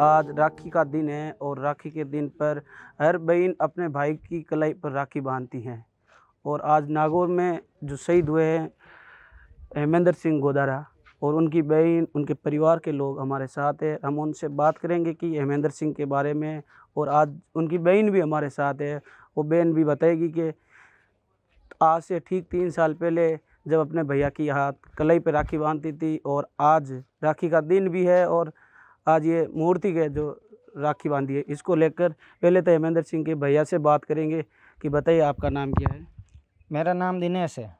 आज राखी का दिन है और राखी के दिन पर हर बहन अपने भाई की कलाई पर राखी बांधती हैं और आज नागौर में जो शहीद हुए हैं हेमेंद्र सिंह गोदारा और उनकी बहन उनके परिवार के लोग हमारे साथ है हम उनसे बात करेंगे कि हेमेंद्र सिंह के बारे में और आज उनकी बहन भी हमारे साथ है वो बहन भी बताएगी कि आज से ठीक तीन साल पहले जब अपने भैया की हाथ कलई पर राखी बांधती थी और आज राखी का दिन भी है और आज ये मूर्ति के जो राखी बांधी है इसको लेकर पहले तो हेमेंद्र सिंह के भैया से बात करेंगे कि बताइए आपका नाम क्या है मेरा नाम दिनेश है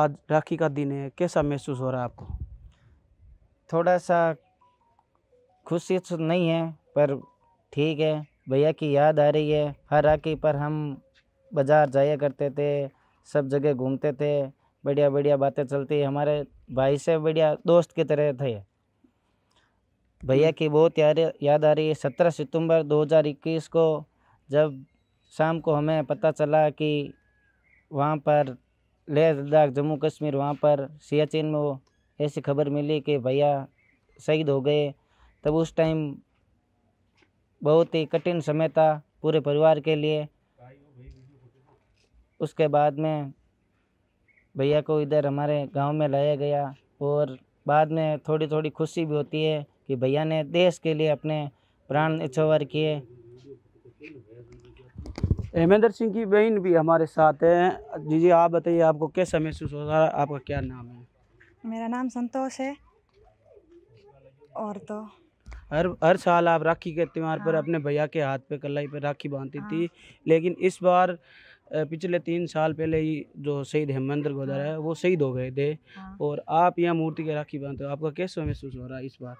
आज राखी का दिन है कैसा महसूस हो रहा है आपको थोड़ा सा खुशी तो नहीं है पर ठीक है भैया की याद आ रही है हर राखी पर हम बाज़ार जाया करते थे सब जगह घूमते थे बढ़िया बढ़िया बातें चलती हमारे भाई से बढ़िया दोस्त की तरह थे भैया हम्म। की बहुत याद याद आ रही है सत्रह सितंबर 2021 को जब शाम को हमें पता चला कि वहाँ पर लेह लद्दाख जम्मू कश्मीर वहाँ पर सियाचिन में वो ऐसी खबर मिली कि भैया शहीद हो गए तब उस टाइम बहुत ही कठिन समय था पूरे परिवार के लिए उसके बाद में भैया को इधर हमारे गांव में लाया गया और बाद में थोड़ी थोड़ी खुशी भी होती है कि भैया ने देश के लिए अपने प्राण इछोवर किए हेमेंद्र सिंह की बहन भी हमारे साथ है जी जी आप बताइए आपको कैसा महसूस हो रहा है आपका क्या नाम है मेरा नाम संतोष है और तो हर हर साल आप राखी के त्यौहार हाँ। पर अपने भैया के हाथ पे कलाई पर राखी बांधती हाँ। थी लेकिन इस बार पिछले तीन साल पहले ही जो शहीद हेमेंद्र गोदारा है हाँ। वो शहीद हो गए थे हाँ। और आप यहाँ मूर्ति के राखी बांधते हो आपका कैसा महसूस हो रहा है इस बार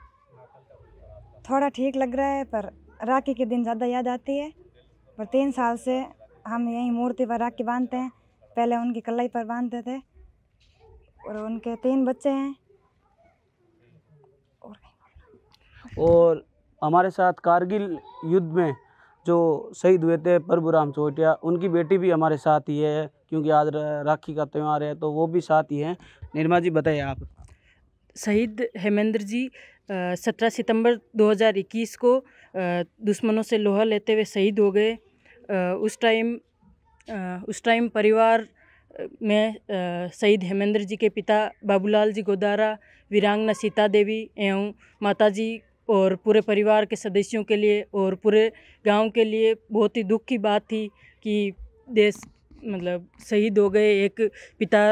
थोड़ा ठीक लग रहा है पर राखी के दिन ज़्यादा याद आती है पर तीन साल से हम यहीं मूर्ति पर राखी बांधते हैं पहले उनकी कलाई पर बांधते थे और उनके तीन बच्चे हैं और और हमारे साथ कारगिल युद्ध में जो शहीद हुए थे प्रभु राम चोटिया उनकी बेटी भी हमारे साथ ही है क्योंकि आज राखी का त्यौहार है तो वो भी साथ ही है निर्मा जी बताइए आप शहीद हेमेंद्र जी सत्रह सितंबर 2021 को दुश्मनों से लोहा लेते हुए शहीद हो गए उस टाइम उस टाइम परिवार में शहीद हेमेंद्र जी के पिता बाबूलाल जी गोदारा वीरांगना सीता देवी एवं माताजी और पूरे परिवार के सदस्यों के लिए और पूरे गांव के लिए बहुत ही दुख की बात थी कि देश मतलब शहीद हो गए एक पिता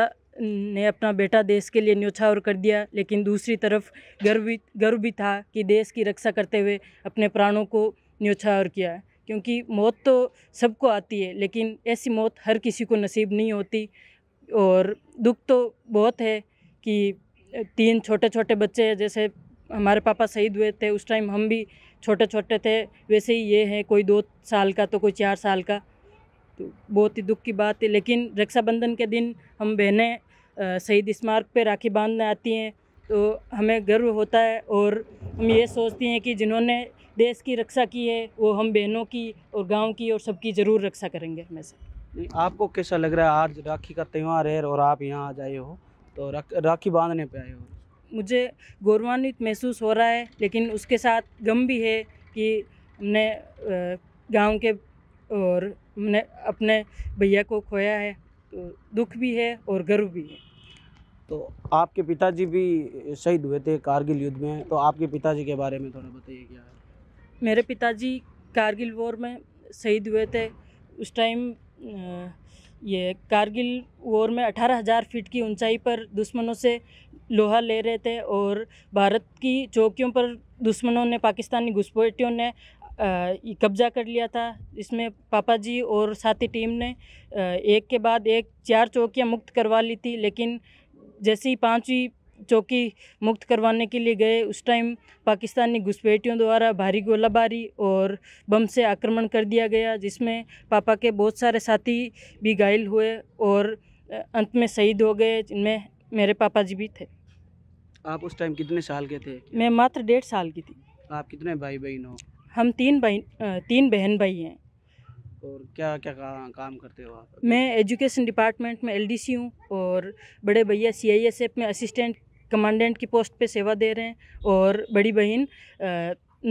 ने अपना बेटा देश के लिए न्योछावर कर दिया लेकिन दूसरी तरफ गर्व भी गर्व भी था कि देश की रक्षा करते हुए अपने प्राणों को न्योछावर किया है क्योंकि मौत तो सबको आती है लेकिन ऐसी मौत हर किसी को नसीब नहीं होती और दुख तो बहुत है कि तीन छोटे छोटे बच्चे जैसे हमारे पापा शहीद हुए थे उस टाइम हम भी छोटे छोटे थे वैसे ही ये हैं कोई दो साल का तो कोई चार साल का तो बहुत ही दुख की बात है लेकिन रक्षाबंधन के दिन हम बहनें शहीद स्मारक पे राखी बांधने आती हैं तो हमें गर्व होता है और हम ये सोचती हैं कि जिन्होंने देश की रक्षा की है वो हम बहनों की और गांव की और सबकी ज़रूर रक्षा करेंगे हमेशा आपको कैसा लग रहा है आज राखी का त्यौहार है और आप यहाँ आ जाए हो तो राखी बांधने पे आए हो मुझे गौरवान्वित महसूस हो रहा है लेकिन उसके साथ गम भी है कि हमने गांव के और हमने अपने भैया को खोया है दुख भी है और गर्व भी है तो आपके पिताजी भी शहीद हुए थे कारगिल युद्ध में तो आपके पिताजी के बारे में थोड़ा बताइए क्या है मेरे पिताजी कारगिल वॉर में शहीद हुए थे उस टाइम ये कारगिल वॉर में अठारह हज़ार फीट की ऊंचाई पर दुश्मनों से लोहा ले रहे थे और भारत की चौकियों पर दुश्मनों ने पाकिस्तानी घुसपैठियों ने कब्जा कर लिया था इसमें पापा जी और साथी टीम ने एक के बाद एक चार चौकियां मुक्त करवा ली थी लेकिन जैसे ही पाँचवीं चौकी मुक्त करवाने के लिए गए उस टाइम पाकिस्तानी घुसपैठियों द्वारा भारी गोलाबारी और बम से आक्रमण कर दिया गया जिसमें पापा के बहुत सारे साथी भी घायल हुए और अंत में शहीद हो गए जिनमें मेरे पापा जी भी थे आप उस टाइम कितने साल के थे मैं मात्र डेढ़ साल की थी आप कितने भाई बहन हो हम तीन बहन तीन बहन भाई हैं और क्या क्या का, काम करते हो आप मैं एजुकेशन डिपार्टमेंट में एलडीसी हूँ और बड़े भैया सीआईएसएफ में असिस्टेंट कमांडेंट की पोस्ट पे सेवा दे रहे हैं और बड़ी बहन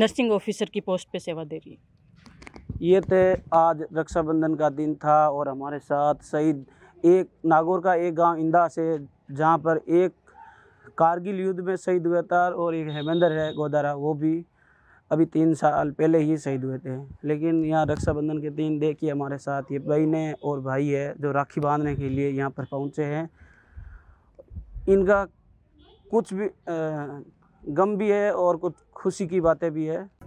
नर्सिंग ऑफिसर की पोस्ट पे सेवा दे रही है ये थे तो आज रक्षाबंधन का दिन था और हमारे साथ शहीद एक नागौर का एक गांव इंदा से जहाँ पर एक कारगिल युद्ध में शहीद हुआ था और एक हेमेंद्र है गोदारा वो भी अभी तीन साल पहले ही शहीद हुए थे लेकिन यहाँ रक्षाबंधन के दिन देखिए हमारे साथ ये बहने और भाई है जो राखी बांधने के लिए यहाँ पर पहुँचे हैं इनका कुछ भी गम भी है और कुछ खुशी की बातें भी है